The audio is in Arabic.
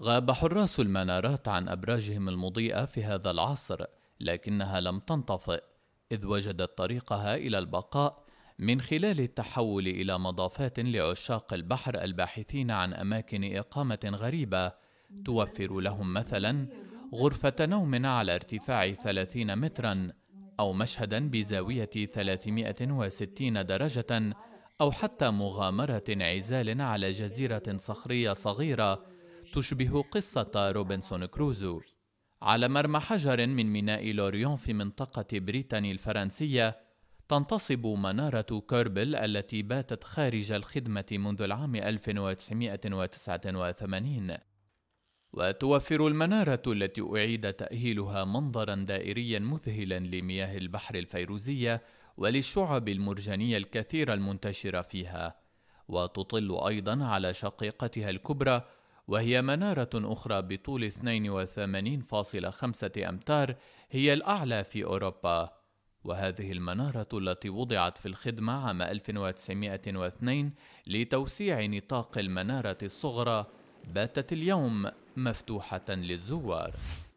غاب حراس المنارات عن أبراجهم المضيئة في هذا العصر لكنها لم تنطفئ إذ وجدت طريقها إلى البقاء من خلال التحول إلى مضافات لعشاق البحر الباحثين عن أماكن إقامة غريبة توفر لهم مثلا غرفة نوم على ارتفاع 30 مترا أو مشهدا بزاوية 360 درجة أو حتى مغامرة عزال على جزيرة صخرية صغيرة تشبه قصة روبنسون كروزو على مرمى حجر من ميناء لوريون في منطقة بريتاني الفرنسية تنتصب منارة كربل التي باتت خارج الخدمة منذ العام 1989 وتوفر المنارة التي أعيد تأهيلها منظرا دائريا مذهلا لمياه البحر الفيروزية وللشعب المرجانية الكثيرة المنتشرة فيها وتطل أيضا على شقيقتها الكبرى وهي منارة أخرى بطول 82.5 أمتار هي الأعلى في أوروبا، وهذه المنارة التي وضعت في الخدمة عام 1902 لتوسيع نطاق المنارة الصغرى باتت اليوم مفتوحة للزوار.